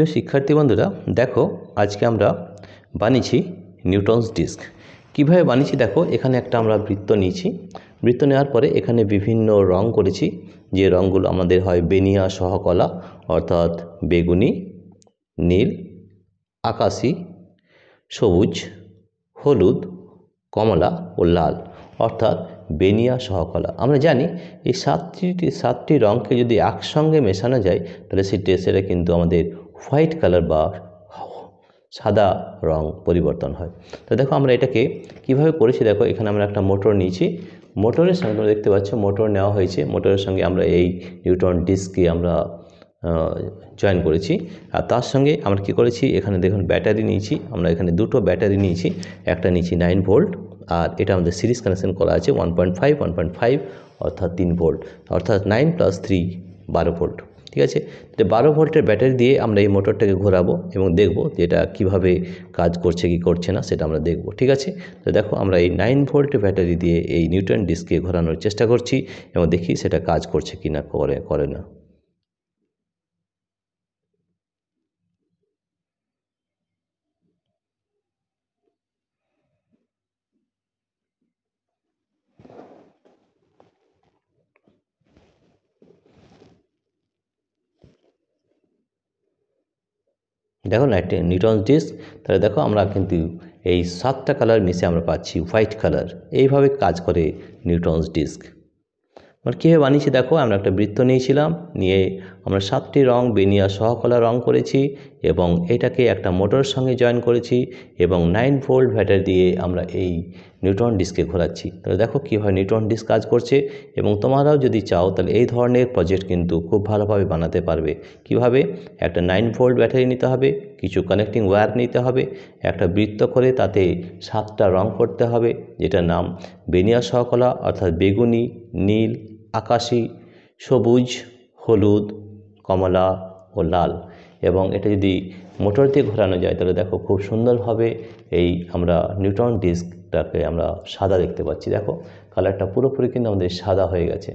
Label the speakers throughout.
Speaker 1: প্রিয় শিক্ষার্থী বন্ধুরা দেখো আজকে আমরা বানিয়েছি নিউটনস ডিস্ক কিভাবে বানিয়েছি দেখো এখানে একটা আমরা বৃত্ত নিয়েছি বৃত্ত নেওয়ার পরে এখানে বিভিন্ন রং করেছি যে রঙগুলো আমাদের হয় বেনিয়া সহকলা অর্থাৎ বেগুনি নীল আকাশি সবুজ হলুদ কমলা ও লাল অর্থাৎ বেনিয়া সহকলা আমরা জানি এই সাতটি সাতটি রঙকে যদি একসঙ্গে মেশানো যায় তাহলে সেটি সেটা কিন্তু আমাদের হোয়াইট কালার বা সাদা রং পরিবর্তন হয় তো দেখো আমরা এটাকে কিভাবে করেছি দেখো এখানে আমরা একটা মোটর নিয়েছি মোটরের সঙ্গে তোমরা দেখতে পাচ্ছ মোটর নেওয়া হয়েছে মোটরের সঙ্গে আমরা এই নিউট্রন ডিস্ককে আমরা জয়েন করেছি আর তার সঙ্গে আমরা কি করেছি এখানে দেখুন ব্যাটারি নিয়েছি আমরা এখানে দুটো ব্যাটারি নিয়েছি একটা নিয়েছি নাইন ভোল্ট আর এটা আমাদের সিরিজ কানেকশন করা আছে one point five one point five অর্থাৎ তিন ভোল্ট অর্থাৎ নাইন প্লাস থ্রি বারো ভোল্ট ঠিক আছে তো বারো ভোল্টের ব্যাটারি দিয়ে আমরা এই মোটরটাকে ঘোরাবো এবং দেখব যে এটা কীভাবে কাজ করছে কি করছে না সেটা আমরা দেখব ঠিক আছে তো দেখো আমরা এই নাইন ভোল্ট ব্যাটারি দিয়ে এই নিউটন ডিস্ককে ঘোরানোর চেষ্টা করছি এবং দেখি সেটা কাজ করছে কি না করে করে না দেখো নিউটন্স ডিস্ক তাহলে দেখো আমরা কিন্তু এই সাতটা কালার মিশে আমরা পাচ্ছি হোয়াইট কালার এইভাবে কাজ করে নিউটন্স ডিস্ক আমরা কীভাবে বানিয়েছি দেখো আমরা একটা বৃত্ত নিয়েছিলাম নিয়ে আমরা সাতটি রং বেনিয়া সহকলা রং করেছি এবং এটাকে একটা মোটর সঙ্গে জয়েন করেছি এবং নাইন ফোল্ড ব্যাটারি দিয়ে আমরা এই নিউট্রন ডিস্কে ঘোরাচ্ছি তাহলে দেখো কীভাবে নিউট্রন ডিস্ক কাজ করছে এবং তোমারাও যদি চাও তাহলে এই ধরনের প্রজেক্ট কিন্তু খুব ভালোভাবে বানাতে পারবে কিভাবে একটা নাইন ফোল্ড ব্যাটারি নিতে হবে কিছু কানেক্টিং ওয়্যার নিতে হবে একটা বৃত্ত করে তাতে সাতটা রং করতে হবে যেটা নাম বেনিয়া সহকলা অর্থাৎ বেগুনি নীল আকাশি সবুজ হলুদ কমলা ও লাল এবং এটা যদি মোটর দিয়ে ঘোরানো যায় তাহলে দেখো খুব সুন্দরভাবে এই আমরা নিউট্রন ডিস্কটাকে আমরা সাদা দেখতে পাচ্ছি দেখো কালারটা পুরোপুরি কিন্তু আমাদের সাদা হয়ে গেছে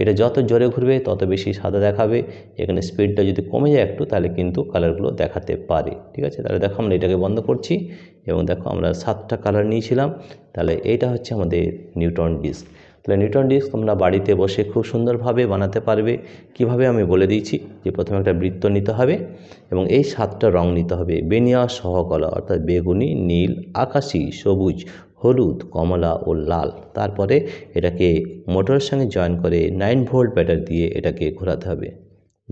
Speaker 1: এটা যত জোরে ঘুরবে তত বেশি সাদা দেখাবে এখানে স্পিডটা যদি কমে যায় একটু তাহলে কিন্তু কালারগুলো দেখাতে পারে ঠিক আছে তাহলে দেখো আমরা এটাকে বন্ধ করছি এবং দেখো আমরা সাতটা কালার নিয়েছিলাম তাহলে এইটা হচ্ছে আমাদের নিউট্রন ডিস্ক তাহলে নিউটন ডিস্ক তোমরা বাড়িতে বসে খুব সুন্দরভাবে বানাতে পারবে কিভাবে আমি বলে দিয়েছি যে প্রথমে একটা বৃত্ত নিতে হবে এবং এই সাতটা রং নিতে হবে বেনিয়া সহকলা অর্থাৎ বেগুনি নীল আকাশি সবুজ হলুদ কমলা ও লাল তারপরে এটাকে মোটরের সঙ্গে জয়েন করে নাইন ভোল্ট ব্যাটারি দিয়ে এটাকে ঘোরাতে হবে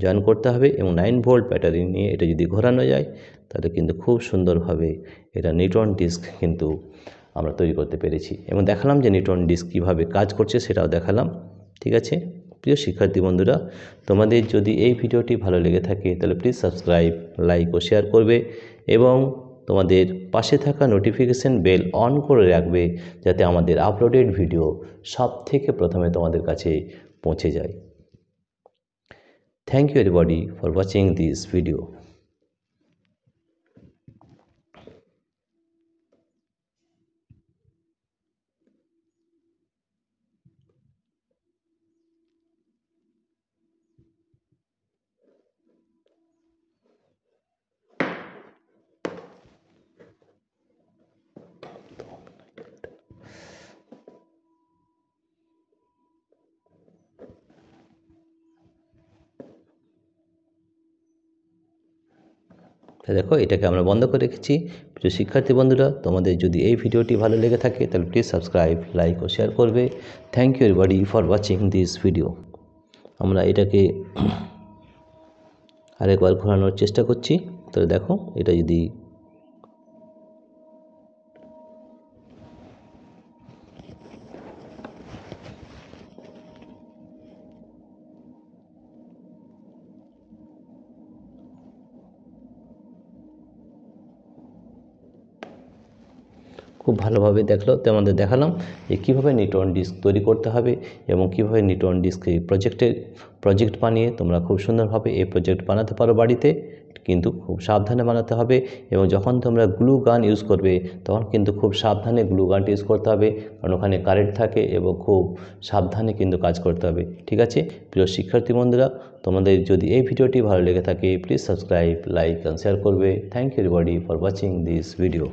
Speaker 1: জয়েন করতে হবে এবং নাইন ভোল্ট ব্যাটারি নিয়ে এটা যদি ঘোরানো যায় তাহলে কিন্তু খুব সুন্দরভাবে এটা নিউটন ডিস্ক কিন্তু আমরা তৈরি করতে পেরেছি এবং দেখালাম যে নিউট্রন ডিস্ক কীভাবে কাজ করছে সেটাও দেখালাম ঠিক আছে প্রিয় শিক্ষার্থী বন্ধুরা তোমাদের যদি এই ভিডিওটি ভালো লেগে থাকে তাহলে প্লিজ সাবস্ক্রাইব লাইক ও শেয়ার করবে এবং তোমাদের পাশে থাকা নোটিফিকেশান বেল অন করে রাখবে যাতে আমাদের আপলোডেড ভিডিও সব থেকে প্রথমে তোমাদের কাছে পৌঁছে যায় thank you everybody for watching this video তা দেখো এটাকে আমরা বন্ধ করে রেখেছি প্রিয় শিক্ষার্থী বন্ধুরা তোমাদের যদি এই ভিডিওটি ভালো লেগে থাকে তাহলে প্লিজ সাবস্ক্রাইব লাইক ও শেয়ার করবে thank you everybody for watching this video আমরা এটাকে আরেকবার ঘোরানোর চেষ্টা করছি তাহলে দেখো এটা যদি খুব ভালোভাবে দেখলো তো আমাদের দেখালাম যে কীভাবে নিটন ডিস্ক তৈরি করতে হবে এবং কীভাবে নিটন ডিস্কে প্রজেক্টে প্রজেক্ট বানিয়ে তোমরা খুব সুন্দরভাবে এই প্রজেক্ট বানাতে পারো বাড়িতে কিন্তু খুব সাবধানে বানাতে হবে এবং যখন তোমরা গ্লু গান ইউজ করবে তখন কিন্তু খুব সাবধানে গ্লু গানটা ইউজ করতে হবে কারণ ওখানে কারেন্ট থাকে এবং খুব সাবধানে কিন্তু কাজ করতে হবে ঠিক আছে প্রিয় শিক্ষার্থী বন্ধুরা তোমাদের যদি এই ভিডিওটি ভালো লেগে থাকে please subscribe like and share করবে thank you body for watching this video